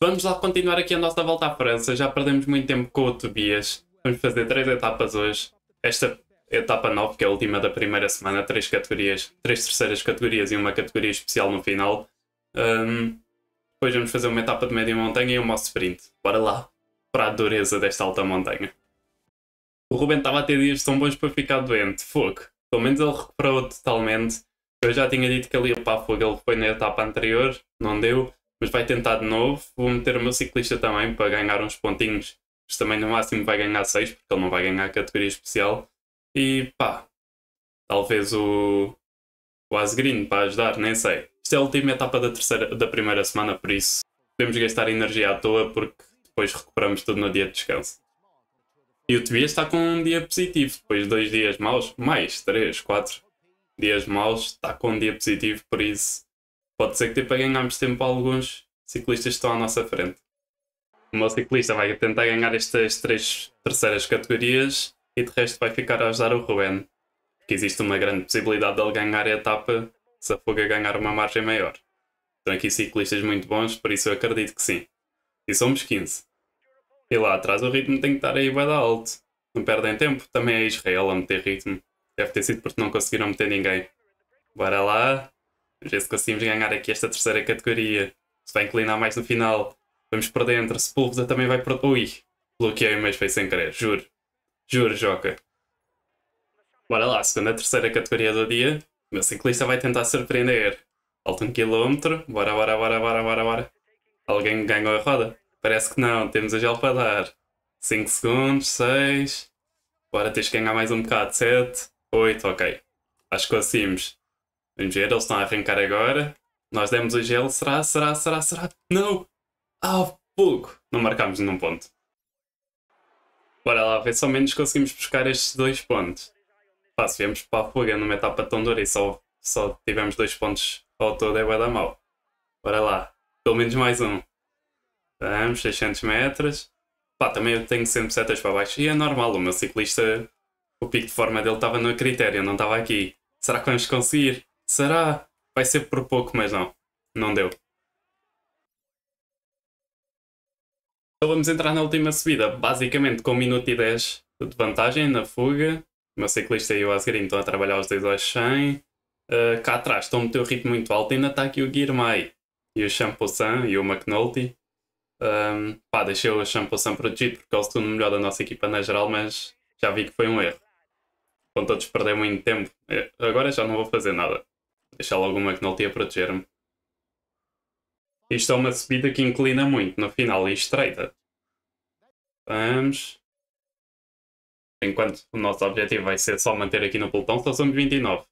Vamos lá continuar aqui a nossa volta à França. Já perdemos muito tempo com o Tobias. Vamos fazer três etapas hoje. Esta etapa 9, que é a última da primeira semana, três categorias, três terceiras categorias e uma categoria especial no final. Um, depois vamos fazer uma etapa de média montanha e uma sprint. Bora lá, para a dureza desta alta montanha. O Ruben estava a ter dias tão bons para ficar doente. Fogo. Pelo menos ele recuperou totalmente. Eu já tinha dito que ali ia para a fogo, ele foi na etapa anterior, não deu mas vai tentar de novo. Vou meter o meu ciclista também para ganhar uns pontinhos, mas também no máximo vai ganhar 6, porque ele não vai ganhar a categoria especial. E pá, talvez o, o Asgreen para ajudar, nem sei. Isto é a última etapa da, terceira, da primeira semana, por isso podemos gastar energia à toa, porque depois recuperamos tudo no dia de descanso. E o Tobias está com um dia positivo, depois dois dias maus, mais três, quatro dias maus, está com um dia positivo, por isso pode ser que tipo, ganhamos tempo a alguns ciclistas que estão à nossa frente. O meu ciclista vai tentar ganhar estas três terceiras categorias e de resto vai ficar a ajudar o Ruben, porque existe uma grande possibilidade de ele ganhar a etapa se a Fuga ganhar uma margem maior. Estão aqui ciclistas muito bons, por isso eu acredito que sim. E somos 15. E lá atrás o ritmo tem que estar aí bem alto. Não perdem tempo, também é Israel a meter ritmo. Deve ter sido porque não conseguiram meter ninguém. Bora lá, ver se conseguimos ganhar aqui esta terceira categoria. Se vai inclinar mais no final. Vamos para dentro. Sepúlveda também vai para. Ui! Bloqueei, mas foi sem querer. Juro. Juro, Joca. Bora lá, segunda, terceira categoria do dia. O meu ciclista vai tentar surpreender. Falta um quilómetro. Bora, bora, bora, bora, bora, bora. Alguém ganhou a roda? Parece que não. Temos a gel para dar. 5 segundos, 6. Bora, tens que ganhar mais um bocado. 7, 8, ok. Acho que conseguimos. Vamos ver, eles estão a arrancar agora. Nós demos o gelo. Será, será, será, será? Não! Ah, pouco! Não marcámos nenhum ponto. Bora lá ver se ao menos conseguimos buscar estes dois pontos. Pá, se viemos para a fuga numa etapa tão dura e só, só tivemos dois pontos ao todo é bué da mal. Bora lá. Pelo menos mais um. Vamos, 600 metros. Pá, também eu tenho 100% setas para baixo. E é normal, o meu ciclista, o pico de forma dele estava no critério, não estava aqui. Será que vamos conseguir? Será? Vai ser por pouco, mas não. Não deu. Então vamos entrar na última subida, basicamente com 1 minuto e 10 de vantagem na fuga. O meu ciclista e o Asgrim estão a trabalhar os dois aos 100. Uh, ah, cá atrás estão a meter o ritmo muito alto. Ainda está aqui o Guirmay e o Champosan e o McNulty. Um, pá, deixei o Champosan protegido porque é o segundo melhor da nossa equipa na geral, mas já vi que foi um erro. Com todos perder muito tempo. É, agora já não vou fazer nada. Deixar logo uma não a proteger-me. Isto é uma subida que inclina muito no final e estreita. Vamos. Enquanto o nosso objetivo vai ser só manter aqui no pelotão, só somos 29.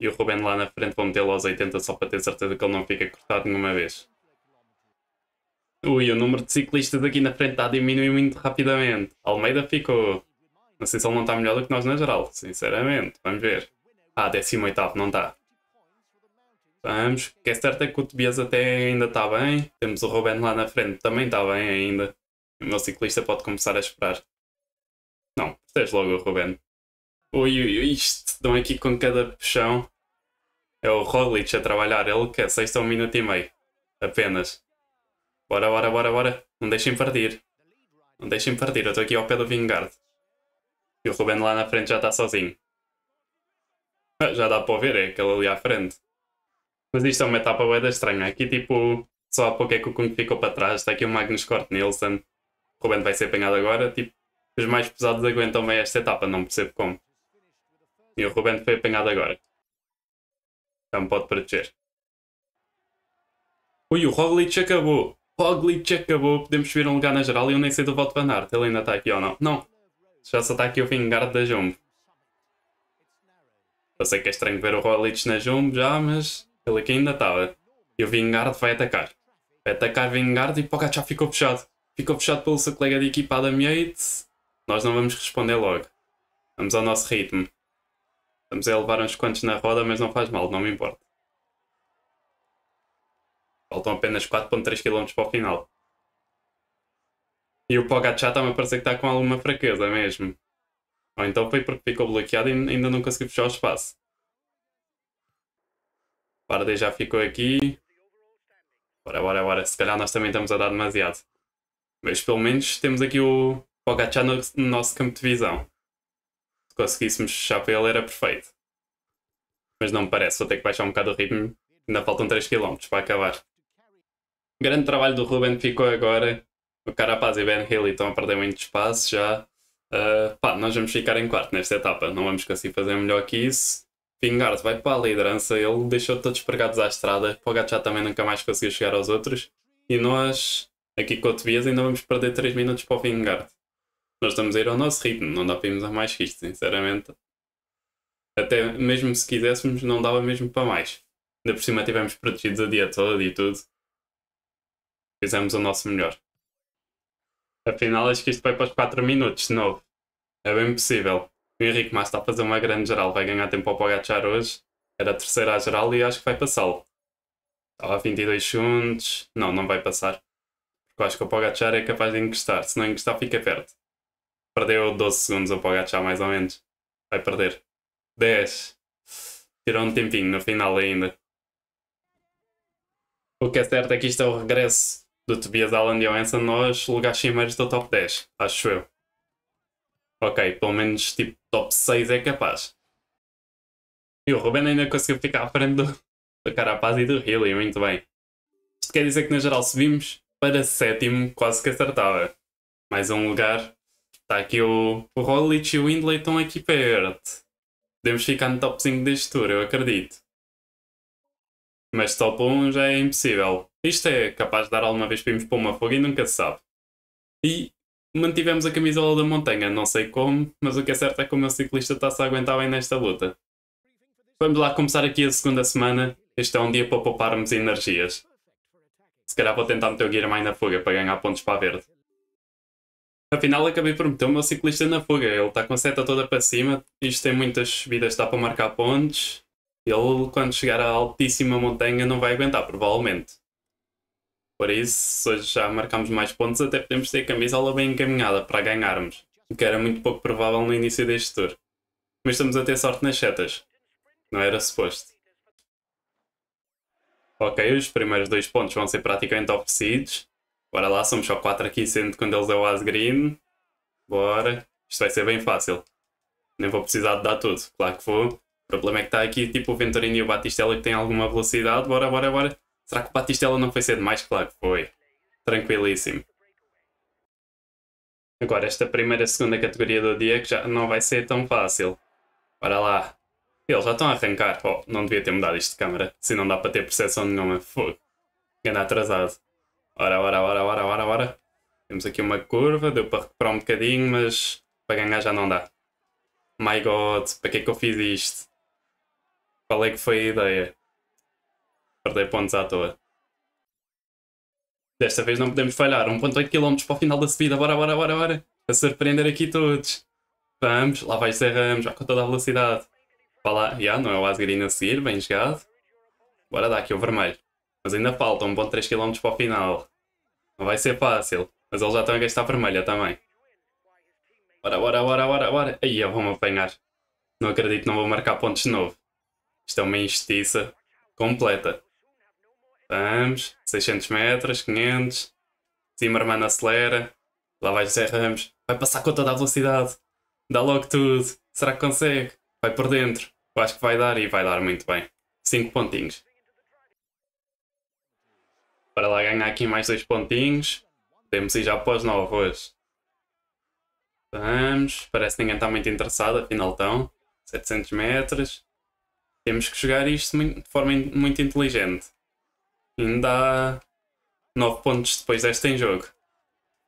E o Ruben lá na frente vou metê-lo aos 80 só para ter certeza que ele não fica cortado nenhuma vez. Ui, o número de ciclistas aqui na frente está a diminuir muito rapidamente. Almeida ficou... Não sei se ele não está melhor do que nós na geral, sinceramente. Vamos ver. Ah, 18 não está. Vamos, o que é certo é que o Tobias até ainda está bem. Temos o Ruben lá na frente, também está bem ainda. O meu ciclista pode começar a esperar. Não, tens logo o Ruben. Ui, ui, ui, isto dão aqui com cada puxão. É o Roglic a trabalhar, ele quer é sexta um minuto e meio. Apenas. Bora, bora, bora, bora. Não deixem partir. Não deixem partir, eu estou aqui ao pé do Vingard. E o Ruben lá na frente já está sozinho. Ah, já dá para ver, é aquele ali à frente. Mas isto é uma etapa boeda estranha. Aqui, tipo, só há pouco é que o Kung ficou para trás. Está aqui o Magnus Cort Nielsen. O Ruben vai ser apanhado agora. Tipo, os mais pesados aguentam bem esta etapa, não percebo como. E o Ruben foi apanhado agora. Então pode proteger. Ui, o Roglic acabou. Roglic acabou. Podemos subir um lugar na geral e eu nem sei do voto Van Ele ainda está aqui ou não? Não. Já só está aqui o Vingard da Jumbo. Eu sei que é estranho ver o Roglic na Jumbo já, mas... Ele aqui ainda estava. E o Vingard vai atacar. Vai atacar Vingard e Pogacar ficou fechado. Ficou fechado pelo seu colega de equipa Adam Yates. Nós não vamos responder logo. Vamos ao nosso ritmo. Estamos a é levar uns quantos na roda, mas não faz mal, não me importa. Faltam apenas 4.3 km para o final. E o Pogacar está-me a parecer que está com alguma fraqueza mesmo. Ou então foi porque ficou bloqueado e ainda não conseguiu fechar o espaço. Bardi já ficou aqui. Bora, bora, bora. Se calhar nós também estamos a dar demasiado. Mas pelo menos temos aqui o Pogacar no, nosso campo de visão. Se conseguíssemos fechar para ele era perfeito. Mas não me parece, vou ter que baixar um bocado o ritmo. Ainda faltam 3km para acabar. Grande trabalho do Ruben ficou agora. O Carapaz e Ben Hill estão a perder muito espaço já. Uh, pá, nós vamos ficar em quarto nesta etapa. Não vamos conseguir fazer melhor que isso. Vingard vai para a liderança, ele deixou todos pregados à estrada, para o Pogacar também nunca mais conseguiu chegar aos outros, e nós, aqui com o Tobias, ainda vamos perder 3 minutos para o Vingard. Nós estamos a ir ao nosso ritmo, não dá para irmos a mais que isto, sinceramente. Até mesmo se quiséssemos, não dava mesmo para mais. Ainda por cima estivemos protegidos a dia todo e tudo. Fizemos o nosso melhor. Afinal, acho que isto vai para os 4 minutos de novo. É bem possível o Henrique Mas está a fazer uma grande geral, vai ganhar tempo ao Pogacar hoje. Era a terceira à geral e acho que vai passá-lo. Estava a 22 segundos. Não, não vai passar. Porque acho que o Pogacar é capaz de encostar. Se não encostar, fica perto. Perdeu 12 segundos o Pogacar, mais ou menos. Vai perder. 10. Tirou um tempinho no final ainda. O que é certo é que isto é o regresso do Tobias Allen e aos lugares cimeiros do top 10. Acho eu ok, pelo menos tipo top 6 é capaz. E o Ruben ainda conseguiu ficar à frente do, do Carapaz e do Healy, muito bem. Isto quer dizer que na geral subimos para sétimo, quase que acertava. Mais um lugar. Está aqui o, o Rolich e o Windley estão aqui perto. Podemos ficar no top 5 deste tour, eu acredito. Mas top 1 já é impossível. Isto é capaz de dar alguma vez para irmos para uma fuga e nunca se sabe. E mantivemos a camisola da montanha, não sei como, mas o que é certo é que o meu ciclista está-se a aguentar bem nesta luta. Vamos lá começar aqui a segunda semana, este é um dia para pouparmos energias. Se calhar vou tentar meter o guia mais na fuga para ganhar pontos para a verde. Afinal acabei por meter o meu ciclista na fuga, ele está com a seta toda para cima, isto tem muitas subidas, dá para marcar pontos. Ele quando chegar à altíssima montanha não vai aguentar, provavelmente. Por isso, se hoje já marcamos mais pontos, até podemos ter a camisola bem encaminhada para ganharmos, o que era muito pouco provável no início deste tour. Mas estamos a ter sorte nas setas. Não era suposto. Ok, os primeiros dois pontos vão ser praticamente oferecidos. Bora lá, somos só 4 aqui, sendo quando eles é o as green. Bora. Isto vai ser bem fácil. Nem vou precisar de dar tudo, claro que vou. O problema é que está aqui tipo o Venturini e o Batistella que têm alguma velocidade. Bora, bora, bora. Será que o Patistela não foi cedo mais? Claro que foi. Tranquilíssimo. Agora, esta primeira segunda categoria do dia que já não vai ser tão fácil. Para lá. Eles já estão a arrancar. Oh, não devia ter mudado isto de câmara. Se não dá para ter percepção nenhuma. Fogo. Ganda atrasado. Ora, ora, ora, ora, ora, ora. Temos aqui uma curva. Deu para recuperar um bocadinho, mas para ganhar já não dá. My God, para que é que eu fiz isto? Qual é que foi a ideia? perder pontos à toa. Desta vez não podemos falhar. 1.8 km para o final da subida. Bora, bora, bora, bora. A surpreender aqui todos. Vamos, lá vai Serramos, já com toda a velocidade. Vá lá, já, não é o Asgreen a seguir, bem jogado. Bora dar aqui o vermelho. Mas ainda falta 1.3 km para o final. Não vai ser fácil. Mas eles já estão a gastar vermelha também. Bora, bora, bora, bora, bora. Aí eu vou-me apanhar. Não acredito que não vou marcar pontos de novo. Isto é uma injustiça completa. Vamos, 600 metros, 500. Zimmerman acelera. Lá vai José Ramos. Vai passar com toda a velocidade. Dá logo tudo. Será que consegue? Vai por dentro. Eu acho que vai dar e vai dar muito bem. 5 pontinhos. Para lá ganhar aqui mais 2 pontinhos. Podemos ir já após os 9 hoje. Vamos. Parece que ninguém está muito interessado, afinal estão. 700 metros. Temos que jogar isto de forma muito inteligente ainda há 9 pontos depois desta em jogo.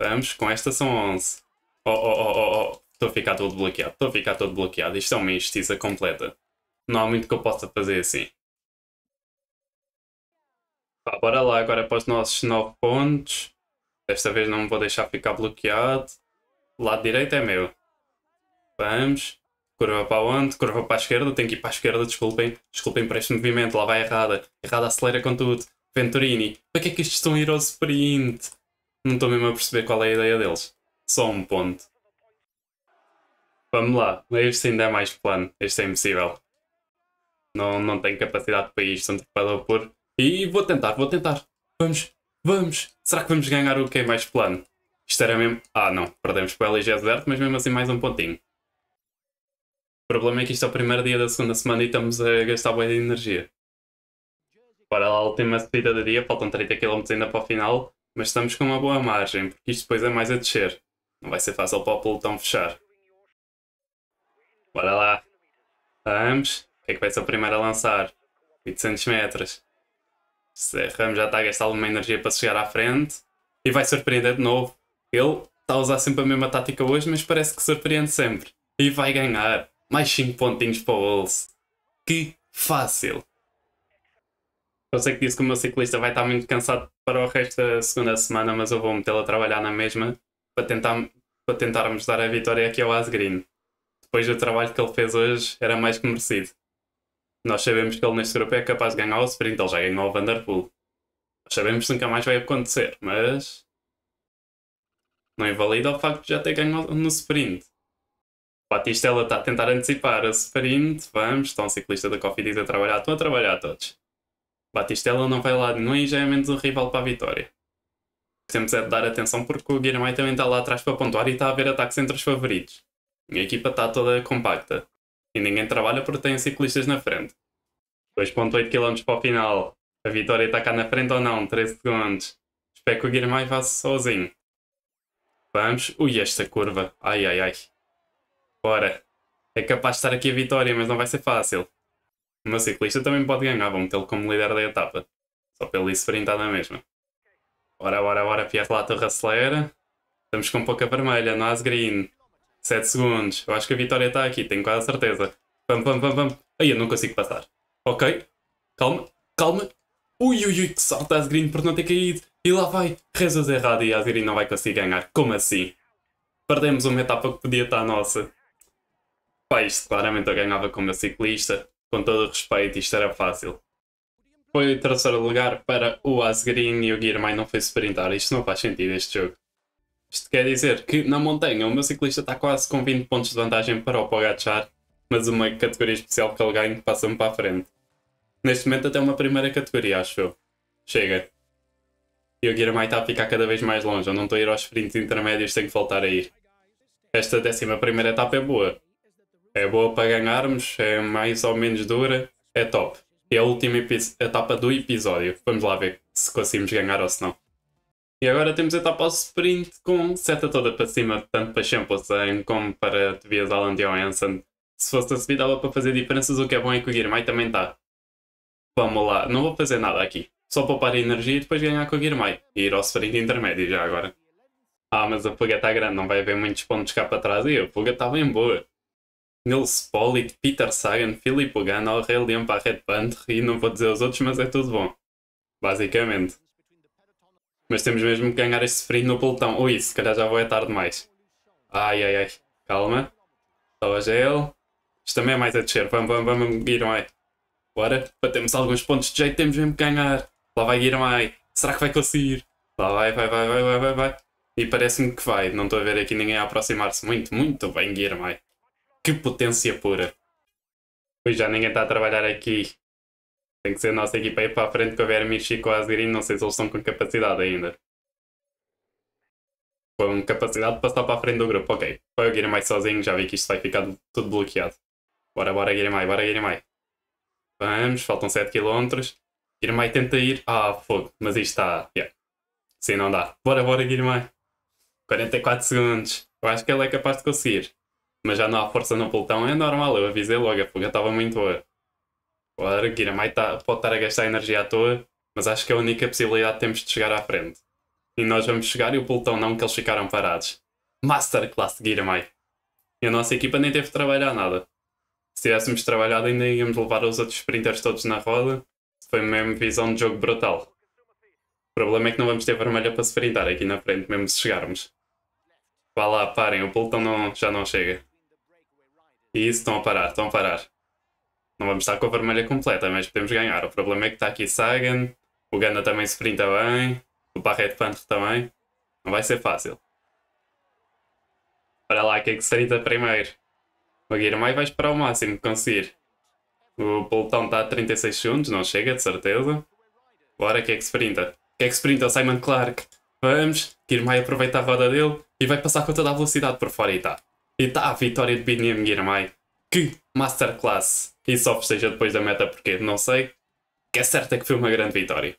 Vamos, com esta são 11. Oh, oh, oh, oh, estou a ficar todo bloqueado, estou a ficar todo bloqueado. Isto é uma injustiça completa. Não há muito que eu possa fazer assim. Pá, bora lá agora para os nossos 9 pontos. Desta vez não me vou deixar ficar bloqueado. Lado direito é meu. Vamos. Curva para onde? Curva para a esquerda. Tenho que ir para a esquerda, desculpem. Desculpem por este movimento, lá vai errada. Errada acelera com tudo. Venturini, para que é que estes estão a ir ao sprint? Não estou mesmo a perceber qual é a ideia deles. Só um ponto. Vamos lá, este ainda é mais plano, este é impossível. Não, não tenho capacidade para isto, antecipado por. E vou tentar, vou tentar. Vamos, vamos. Será que vamos ganhar o que é mais plano? Isto era mesmo. Ah, não, perdemos para o LG deserto, mas mesmo assim mais um pontinho. O problema é que isto é o primeiro dia da segunda semana e estamos a gastar boa de energia para a última saída do dia, faltam 30 km ainda para o final, mas estamos com uma boa margem, porque isto depois é mais a descer. Não vai ser fácil para o pelotão fechar. Bora lá. Vamos. O que é que vai ser o primeiro a lançar? 800 metros. Cerramos já está a gastar alguma energia para chegar à frente. E vai surpreender de novo. Ele está a usar sempre a mesma tática hoje, mas parece que surpreende sempre. E vai ganhar. Mais 5 pontinhos para o bolso. Que fácil. Eu sei que disse que o meu ciclista vai estar muito cansado para o resto da segunda semana, mas eu vou metê-lo a trabalhar na mesma para, tentar, para tentarmos dar a vitória aqui ao Asgreen. Depois do trabalho que ele fez hoje, era mais que merecido. Nós sabemos que ele neste grupo é capaz de ganhar o sprint, ele já ganhou o Vanderpool. Nós sabemos que nunca mais vai acontecer, mas. Não invalida o facto de já ter ganho no sprint. Batista ela está a tentar antecipar a sprint. Vamos, está um ciclista da Cofidis a trabalhar, estão a trabalhar todos. Batistela não vai lá de nenhum e já é menos um rival para a vitória. Temos é de dar atenção porque o Guirmay também está lá atrás para pontuar e está a haver ataques entre os favoritos. A equipa está toda compacta e ninguém trabalha porque tem ciclistas na frente. 2.8 km para o final. A vitória está cá na frente ou não? 13 segundos. Espero que o Guirmay vá sozinho. Vamos. Ui, esta curva. Ai, ai, ai. Bora. É capaz de estar aqui a vitória, mas não vai ser fácil. O meu ciclista também pode ganhar, vão tê-lo como líder da etapa. Só pelo isso sprintar na mesma. Ora, ora, ora, Pierre Latorre acelera. Estamos com pouca vermelha, Nas Green. 7 segundos. Eu acho que a vitória está aqui, tenho quase certeza. Pam, pam, pam, pam. Aí eu não consigo passar. Ok. Calma, calma. Ui, ui, ui, que sorte a Asgreen por não ter caído. E lá vai. Rezas errado e a Asgreen não vai conseguir ganhar. Como assim? Perdemos uma etapa que podia estar nossa. Pá, isto claramente eu ganhava como meu ciclista com todo o respeito, isto era fácil. Foi o terceiro lugar para o Asgreen e o Guirmay não foi sprintar. Isto não faz sentido, este jogo. Isto quer dizer que na montanha o meu ciclista está quase com 20 pontos de vantagem para o Pogachar, mas uma categoria especial que ele ganha passa-me para a frente. Neste momento até uma primeira categoria, acho eu. Chega. E o Guirmay está a ficar cada vez mais longe. Eu não estou a ir aos sprints intermédios, tenho que faltar a ir. Esta décima primeira etapa é boa. É boa para ganharmos, é mais ou menos dura, é top. É a última etapa do episódio. Vamos lá ver se conseguimos ganhar ou se não. E agora temos a etapa ao sprint com seta toda para cima, tanto para Champelson como para Tobias Allen e Johansson. Se fosse a subida dava para fazer diferenças, o que é bom é que o Guirmay também está. Vamos lá, não vou fazer nada aqui. Só poupar energia e depois ganhar com o Guirmay. E ir ao sprint intermédio já agora. Ah, mas a fuga está grande, não vai haver muitos pontos cá para trás. E a fuga está bem boa. Nils Pollitt, Peter Sagan, Philip Gann, Aurelien Barret-Pantre e não vou dizer os outros, mas é tudo bom. Basicamente. Mas temos mesmo que ganhar este sprint no pelotão. Ui, se calhar já vou é tarde demais. Ai, ai, ai. Calma. Só a gel. Isto também é mais a descer. Vamos, vamos, vamos, Guirmai. Bora. Batemos alguns pontos de jeito, temos mesmo que ganhar. Lá vai Guirmai. Será que vai conseguir? Lá vai, vai, vai, vai, vai, vai, vai. E parece-me que vai. Não estou a ver aqui ninguém a aproximar-se muito. Muito bem, Guirmai. Que potência pura. Pois já ninguém está a trabalhar aqui. Tem que ser a nossa equipa aí para a frente ver a Vermich e com Azirin. Não sei se eles estão com capacidade ainda. Com capacidade de passar para a frente do grupo. Ok, foi o Guirimai sozinho. Já vi que isto vai ficar tudo bloqueado. Bora, bora, Guirimai. bora, Guirimai. Vamos, faltam 7km. Guirimai tenta ir. Ah, fogo, mas isto está. Yeah. Sim, não dá. Bora, bora, Guirimai. 44 segundos. Eu acho que ele é capaz de conseguir mas já não há força no pelotão, é normal, eu avisei logo, a fuga estava muito boa. O Araguira tá, pode estar a gastar energia à toa, mas acho que é a única possibilidade que temos de chegar à frente. E nós vamos chegar e o pelotão não, que eles ficaram parados. Masterclass de Guiramai. E a nossa equipa nem teve de trabalhar nada. Se tivéssemos trabalhado ainda íamos levar os outros sprinters todos na roda. Foi mesmo visão de jogo brutal. O problema é que não vamos ter vermelha para se sprintar aqui na frente, mesmo se chegarmos. Vá lá, parem, o pelotão não, já não chega. Isso, estão a parar, estão a parar. Não vamos estar com a vermelha completa, mas podemos ganhar. O problema é que está aqui Sagan, o Ganda também se printa bem, o Barret Panther também. Não vai ser fácil. Para lá, quem é que se trinta primeiro? O Guirmay vai esperar o máximo que conseguir. O pelotão está a 36 segundos, não chega, de certeza. Bora, quem é que se printa? Quem é que se printa? O Simon Clark. Vamos, Guirmay aproveita a roda dele e vai passar com toda a velocidade por fora e está. E tá a vitória de Binyam Girmay. Que masterclass! E só festeja depois da meta porque não sei. Que é certo é que foi uma grande vitória.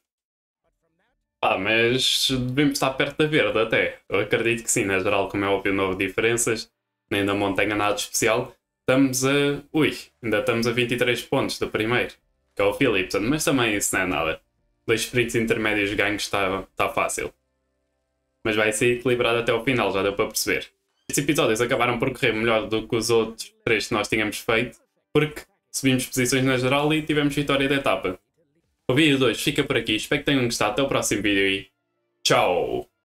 Pá, ah, mas devemos estar perto da verde até. Eu acredito que sim, na geral, como é óbvio, não houve diferenças. Nem da montanha nada especial. Estamos a... Ui, ainda estamos a 23 pontos do primeiro. Que é o Philipson, mas também isso não é nada. Dois sprints intermédios ganhos está tá fácil. Mas vai ser equilibrado até o final, já deu para perceber estes episódios acabaram por correr melhor do que os outros três que nós tínhamos feito, porque subimos posições na geral e tivemos vitória da etapa. O vídeo hoje fica por aqui, espero que tenham gostado, até o próximo vídeo e tchau!